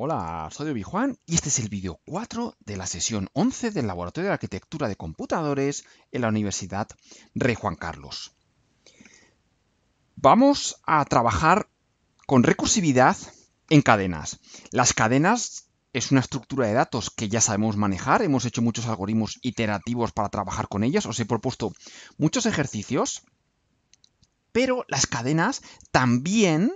Hola, soy Obi Juan y este es el vídeo 4 de la sesión 11 del Laboratorio de Arquitectura de Computadores en la Universidad Rey Juan Carlos. Vamos a trabajar con recursividad en cadenas. Las cadenas es una estructura de datos que ya sabemos manejar, hemos hecho muchos algoritmos iterativos para trabajar con ellas, os he propuesto muchos ejercicios, pero las cadenas también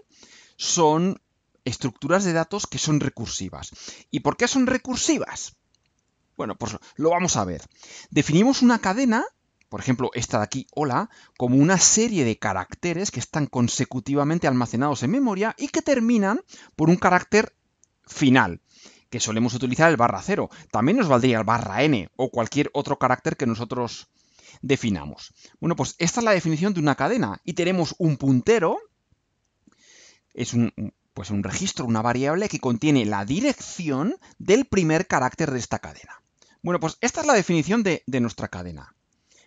son estructuras de datos que son recursivas. ¿Y por qué son recursivas? Bueno, pues lo vamos a ver. Definimos una cadena, por ejemplo esta de aquí, hola, como una serie de caracteres que están consecutivamente almacenados en memoria y que terminan por un carácter final, que solemos utilizar el barra cero También nos valdría el barra n o cualquier otro carácter que nosotros definamos. Bueno, pues esta es la definición de una cadena y tenemos un puntero, es un, pues un registro, una variable que contiene la dirección del primer carácter de esta cadena. Bueno, pues esta es la definición de, de nuestra cadena.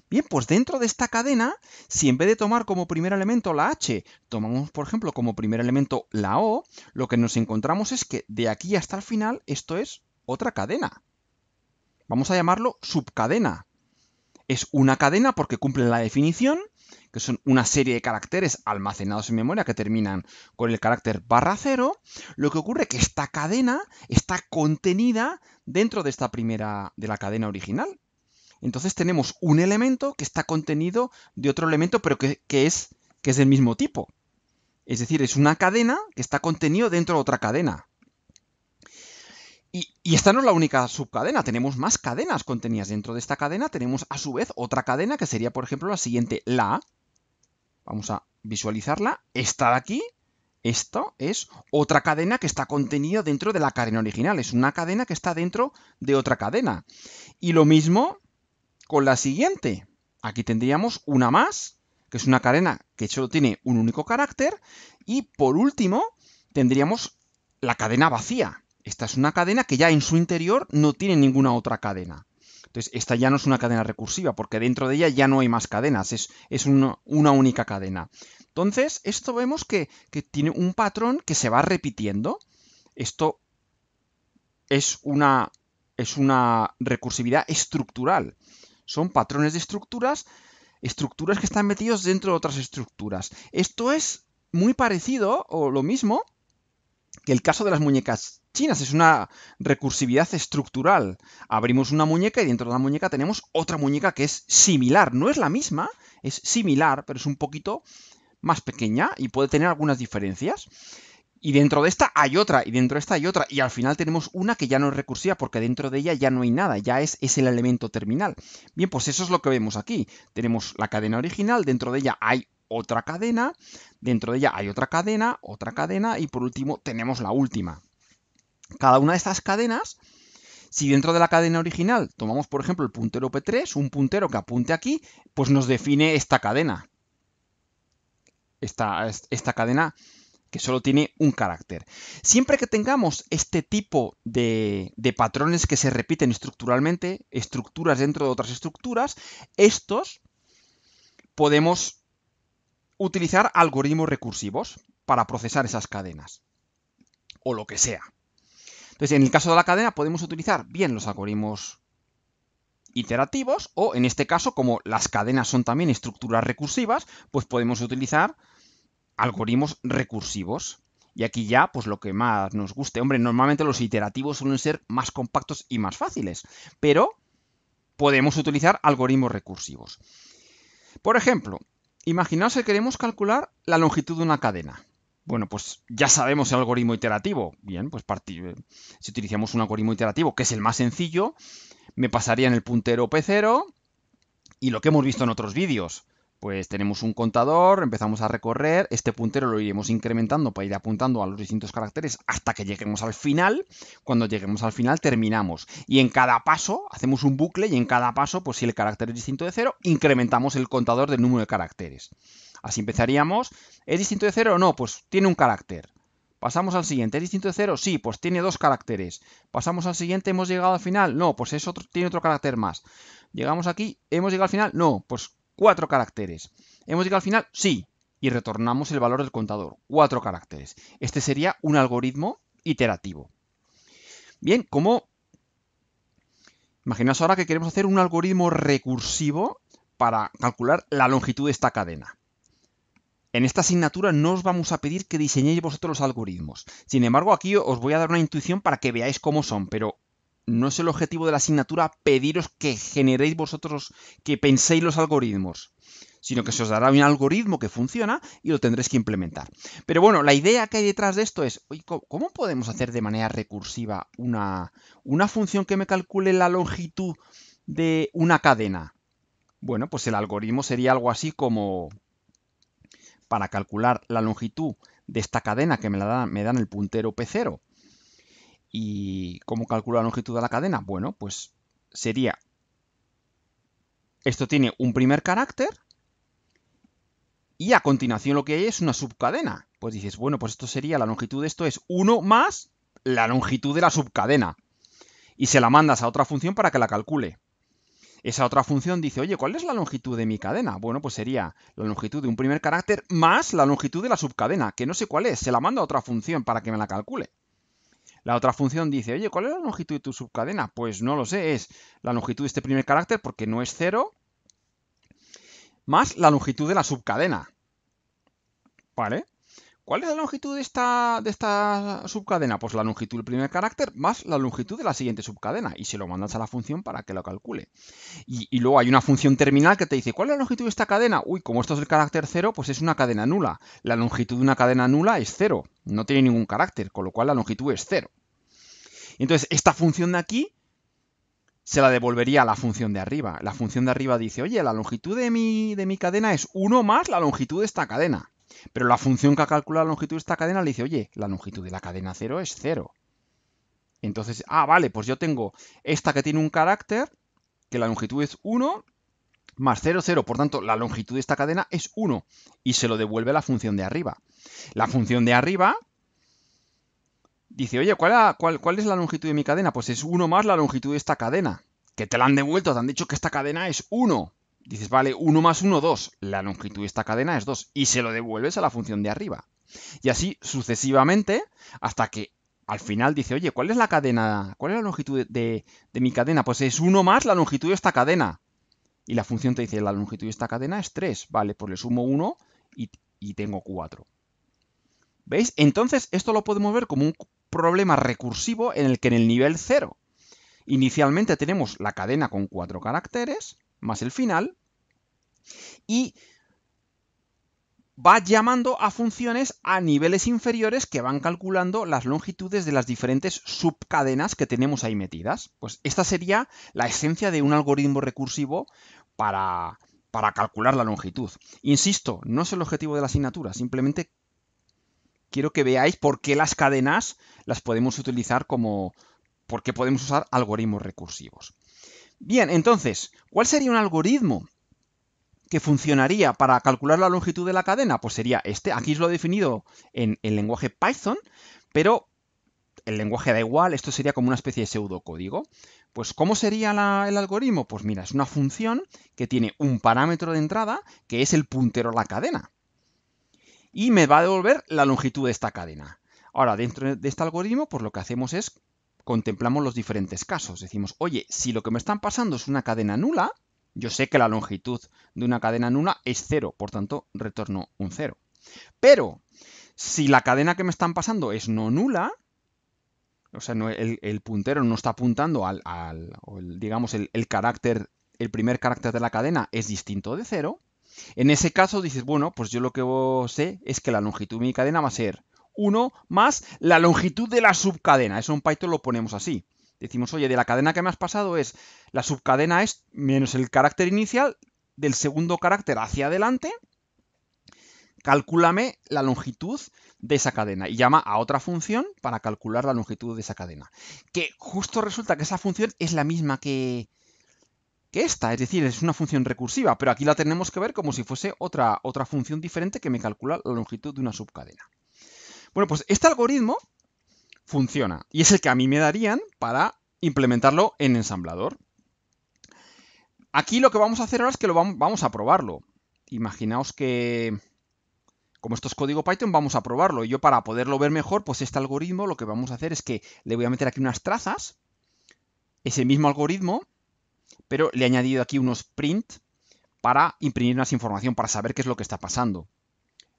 Bien, pues dentro de esta cadena, si en vez de tomar como primer elemento la H, tomamos por ejemplo como primer elemento la O, lo que nos encontramos es que de aquí hasta el final esto es otra cadena. Vamos a llamarlo subcadena. Es una cadena porque cumple la definición que son una serie de caracteres almacenados en memoria que terminan con el carácter barra cero, lo que ocurre es que esta cadena está contenida dentro de esta primera, de la cadena original. Entonces tenemos un elemento que está contenido de otro elemento, pero que, es, que es del mismo tipo. Es decir, es una cadena que está contenido dentro de otra cadena. Y, y, esta no es la única subcadena, tenemos más cadenas contenidas dentro de esta cadena, tenemos a su vez otra cadena que sería, por ejemplo, la siguiente, la, Vamos a visualizarla. Esta de aquí, esto es otra cadena que está contenida dentro de la cadena original. Es una cadena que está dentro de otra cadena. Y lo mismo con la siguiente. Aquí tendríamos una más, que es una cadena que solo tiene un único carácter. Y por último, tendríamos la cadena vacía. Esta es una cadena que ya en su interior no tiene ninguna otra cadena. Entonces, esta ya no es una cadena recursiva, porque dentro de ella ya no hay más cadenas, es, es una, única cadena. Entonces, esto vemos que, que tiene un patrón que se va repitiendo. Esto es una, es una recursividad estructural. Son patrones de estructuras, estructuras que están metidos dentro de otras estructuras. Esto es muy parecido o lo mismo que el caso de las muñecas chinas, es una recursividad estructural. Abrimos una muñeca y dentro de la muñeca tenemos otra muñeca que es similar, no es la misma, es similar, pero es un poquito más pequeña y puede tener algunas diferencias. Y dentro de esta hay otra, y dentro de esta hay otra, y al final tenemos una que ya no es recursiva porque dentro de ella ya no hay nada, ya es, es el elemento terminal. Bien, pues eso es lo que vemos aquí. Tenemos la cadena original, dentro de ella hay otra cadena, dentro de ella hay otra cadena, otra cadena, y por último tenemos la última. Cada una de estas cadenas, si dentro de la cadena original tomamos, por ejemplo, el puntero P3, un puntero que apunte aquí, pues nos define esta cadena. Esta, esta cadena que solo tiene un carácter. Siempre que tengamos este tipo de, patrones que se repiten estructuralmente, estructuras dentro de otras estructuras, estos podemos utilizar algoritmos recursivos para procesar esas cadenas o lo que sea. Entonces, en el caso de la cadena podemos utilizar bien los algoritmos iterativos o, en este caso, como las cadenas son también estructuras recursivas, pues podemos utilizar algoritmos recursivos. Y aquí ya, pues lo que más nos guste. Hombre, normalmente los iterativos suelen ser más compactos y más fáciles, pero podemos utilizar algoritmos recursivos. Por ejemplo, imaginaos que queremos calcular la longitud de una cadena. Bueno, pues ya sabemos el algoritmo iterativo. Bien, pues eh, si utilizamos un algoritmo iterativo, que es el más sencillo, me pasaría en el puntero P0 y lo que hemos visto en otros vídeos. Pues tenemos un contador, empezamos a recorrer, este puntero lo iremos incrementando para ir apuntando a los distintos caracteres hasta que lleguemos al final. Cuando lleguemos al final terminamos y en cada paso hacemos un bucle y en cada paso, pues si el carácter es distinto de cero, incrementamos el contador del número de caracteres. Así empezaríamos, ¿es distinto de cero? No, pues tiene un carácter. Pasamos al siguiente, ¿es distinto de cero? Sí, pues tiene dos caracteres. Pasamos al siguiente, ¿hemos llegado al final? No, pues es otro, tiene otro carácter más. Llegamos aquí, ¿hemos llegado al final? No, pues Cuatro caracteres. ¿Hemos llegado al final? Sí. Y retornamos el valor del contador, Cuatro caracteres. Este sería un algoritmo iterativo. Bien, ¿cómo? Imaginaos ahora que queremos hacer un algoritmo recursivo para calcular la longitud de esta cadena. En esta asignatura no os vamos a pedir que diseñéis vosotros los algoritmos. Sin embargo, aquí os voy a dar una intuición para que veáis cómo son, pero no es el objetivo de la asignatura pediros que generéis vosotros, que penséis los algoritmos, sino que se os dará un algoritmo que funciona y lo tendréis que implementar. Pero bueno, la idea que hay detrás de esto es, ¿cómo podemos hacer de manera recursiva una, una función que me calcule la longitud de una cadena? Bueno, pues el algoritmo sería algo así como, para calcular la longitud de esta cadena que me, la me dan el puntero P0 ¿Y cómo calculo la longitud de la cadena? Bueno, pues sería... Esto tiene un primer carácter y a continuación lo que hay es una subcadena. Pues dices, bueno, pues esto sería la longitud de esto es 1 más la longitud de la subcadena. Y se la mandas a otra función para que la calcule. Esa otra función dice, oye, ¿cuál es la longitud de mi cadena? Bueno, pues sería la longitud de un primer carácter más la longitud de la subcadena, que no sé cuál es, se la mando a otra función para que me la calcule. La otra función dice, oye, ¿cuál es la longitud de tu subcadena? Pues no lo sé, es la longitud de este primer carácter, porque no es cero, más la longitud de la subcadena. ¿Vale? ¿Cuál es la longitud de esta, subcadena? Pues la longitud del primer carácter más la longitud de la siguiente subcadena. Y se lo mandas a la función para que lo calcule. Y, luego hay una función terminal que te dice, ¿cuál es la longitud de esta cadena? Uy, como esto es el carácter 0, pues es una cadena nula. La longitud de una cadena nula es 0. No tiene ningún carácter, con lo cual la longitud es 0. Entonces, esta función de aquí se la devolvería a la función de arriba. La función de arriba dice, oye, la longitud de mi, de mi cadena es 1 más la longitud de esta cadena. Pero la función que calcula la longitud de esta cadena le dice, oye, la longitud de la cadena 0 es 0. Entonces, ah, vale, pues yo tengo esta que tiene un carácter, que la longitud es 1, más 0, 0. Por tanto, la longitud de esta cadena es 1 y se lo devuelve la función de arriba. La función de arriba dice, oye, ¿cuál, ¿cuál, es la longitud de mi cadena? Pues es 1 más la longitud de esta cadena. Que te la han devuelto, te han dicho que esta cadena es 1. Dices, vale, 1 más 1, 2. La longitud de esta cadena es 2. Y se lo devuelves a la función de arriba. Y así sucesivamente hasta que al final dice, oye, ¿cuál es la cadena? ¿Cuál es la longitud de, mi cadena? Pues es 1 más la longitud de esta cadena. Y la función te dice, la longitud de esta cadena es 3. Vale, pues le sumo 1 y, y tengo 4. ¿Veis? Entonces esto lo podemos ver como un problema recursivo en el que en el nivel 0 inicialmente tenemos la cadena con 4 caracteres más el final, y va llamando a funciones a niveles inferiores que van calculando las longitudes de las diferentes subcadenas que tenemos ahí metidas. Pues esta sería la esencia de un algoritmo recursivo para, para calcular la longitud. Insisto, no es el objetivo de la asignatura, simplemente quiero que veáis por qué las cadenas las podemos utilizar como... por qué podemos usar algoritmos recursivos. Bien, entonces, ¿cuál sería un algoritmo que funcionaría para calcular la longitud de la cadena? Pues sería este. Aquí os lo he definido en el lenguaje Python, pero el lenguaje da igual, esto sería como una especie de pseudocódigo. Pues, ¿cómo sería el algoritmo? Pues mira, es una función que tiene un parámetro de entrada que es el puntero a la cadena. Y me va a devolver la longitud de esta cadena. Ahora, dentro de este algoritmo, pues lo que hacemos es contemplamos los diferentes casos. Decimos, oye, si lo que me están pasando es una cadena nula, yo sé que la longitud de una cadena nula es cero, por tanto, retorno un cero. Pero, si la cadena que me están pasando es no nula, o sea, el, puntero no está apuntando al, digamos, el, carácter, el primer carácter de la cadena es distinto de cero, en ese caso dices, bueno, pues yo lo que sé es que la longitud de mi cadena va a ser 1 más la longitud de la subcadena. Eso en Python lo ponemos así. Decimos, oye, de la cadena que me has pasado es la subcadena es menos el carácter inicial del segundo carácter hacia adelante. Calcúlame la longitud de esa cadena y llama a otra función para calcular la longitud de esa cadena. Que justo resulta que esa función es la misma que, que esta, es decir, es una función recursiva, pero aquí la tenemos que ver como si fuese otra, otra función diferente que me calcula la longitud de una subcadena. Bueno, pues este algoritmo funciona y es el que a mí me darían para implementarlo en ensamblador. Aquí lo que vamos a hacer ahora es que lo vamos, a probarlo. Imaginaos que, como esto es código Python, vamos a probarlo. Y yo para poderlo ver mejor, pues este algoritmo lo que vamos a hacer es que le voy a meter aquí unas trazas, ese mismo algoritmo, pero le he añadido aquí unos print para imprimir más información, para saber qué es lo que está pasando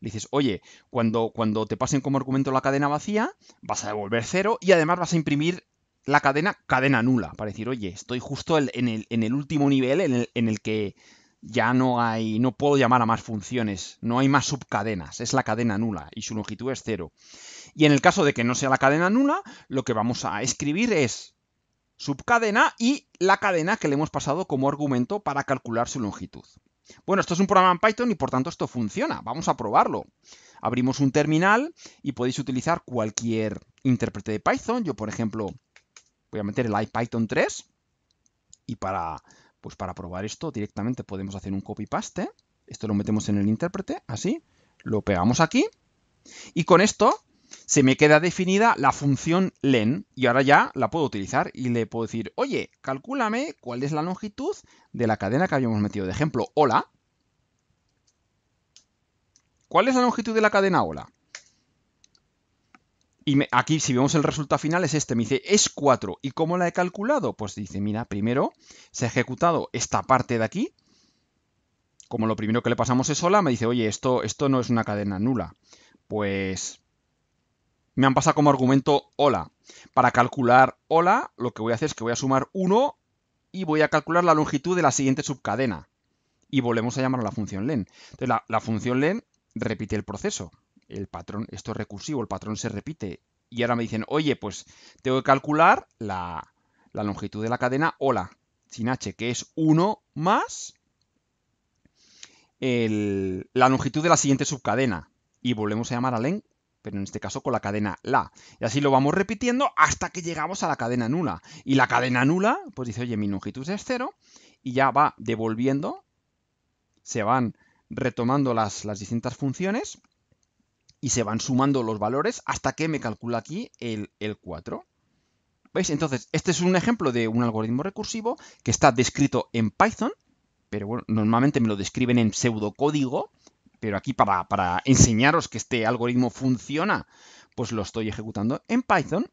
dices, oye, cuando, cuando te pasen como argumento la cadena vacía, vas a devolver cero y además vas a imprimir la cadena, cadena nula, para decir, oye, estoy justo en, el, último nivel en el, en el, que ya no hay, no puedo llamar a más funciones, no hay más subcadenas, es la cadena nula y su longitud es cero. Y en el caso de que no sea la cadena nula, lo que vamos a escribir es subcadena y la cadena que le hemos pasado como argumento para calcular su longitud. Bueno, esto es un programa en Python y por tanto esto funciona. Vamos a probarlo. Abrimos un terminal y podéis utilizar cualquier intérprete de Python. Yo, por ejemplo, voy a meter el IPython 3 y para, pues para probar esto directamente podemos hacer un copy-paste. Esto lo metemos en el intérprete, así. Lo pegamos aquí. Y con esto se me queda definida la función len y ahora ya la puedo utilizar y le puedo decir, oye, calcúlame cuál es la longitud de la cadena que habíamos metido de ejemplo, hola. ¿Cuál es la longitud de la cadena hola? Y aquí, si vemos el resultado final, es este. Me dice, es 4. ¿Y cómo la he calculado? Pues dice, mira, primero se ha ejecutado esta parte de aquí. Como lo primero que le pasamos es hola, me dice, oye, esto, esto no es una cadena nula. Pues me han pasado como argumento hola. Para calcular hola, lo que voy a hacer es que voy a sumar 1 y voy a calcular la longitud de la siguiente subcadena. Y volvemos a llamar a la función len. Entonces la, función len repite el proceso. El patrón, esto es recursivo, el patrón se repite. Y ahora me dicen, oye, pues tengo que calcular la, la longitud de la cadena hola, sin h, que es 1 más el, la longitud de la siguiente subcadena. Y volvemos a llamar a len pero en este caso con la cadena la. Y así lo vamos repitiendo hasta que llegamos a la cadena nula. Y la cadena nula, pues dice, oye, mi longitud es cero, y ya va devolviendo, se van retomando las, las distintas funciones y se van sumando los valores hasta que me calcula aquí el, el 4. ¿Veis? Entonces, este es un ejemplo de un algoritmo recursivo que está descrito en Python, pero bueno, normalmente me lo describen en pseudocódigo, pero aquí para, enseñaros que este algoritmo funciona, pues lo estoy ejecutando en Python.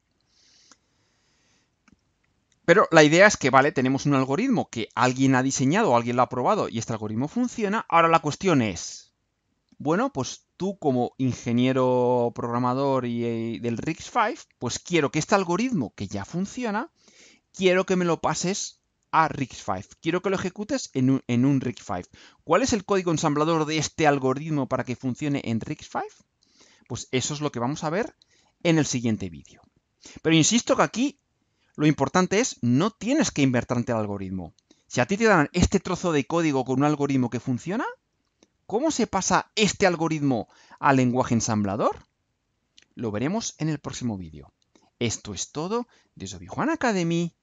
Pero la idea es que, vale, tenemos un algoritmo que alguien ha diseñado, alguien lo ha probado y este algoritmo funciona. Ahora la cuestión es, bueno, pues tú como ingeniero programador y, eh, del RIX5, pues quiero que este algoritmo que ya funciona, quiero que me lo pases a risc 5 Quiero que lo ejecutes en un, en 5 ¿Cuál es el código ensamblador de este algoritmo para que funcione en risc 5 Pues eso es lo que vamos a ver en el siguiente vídeo. Pero insisto que aquí lo importante es no tienes que invertirte el algoritmo. Si a ti te dan este trozo de código con un algoritmo que funciona, ¿cómo se pasa este algoritmo al lenguaje ensamblador? Lo veremos en el próximo vídeo. Esto es todo desde Obi Academy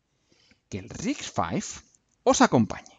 que el rigs 5 os acompañe.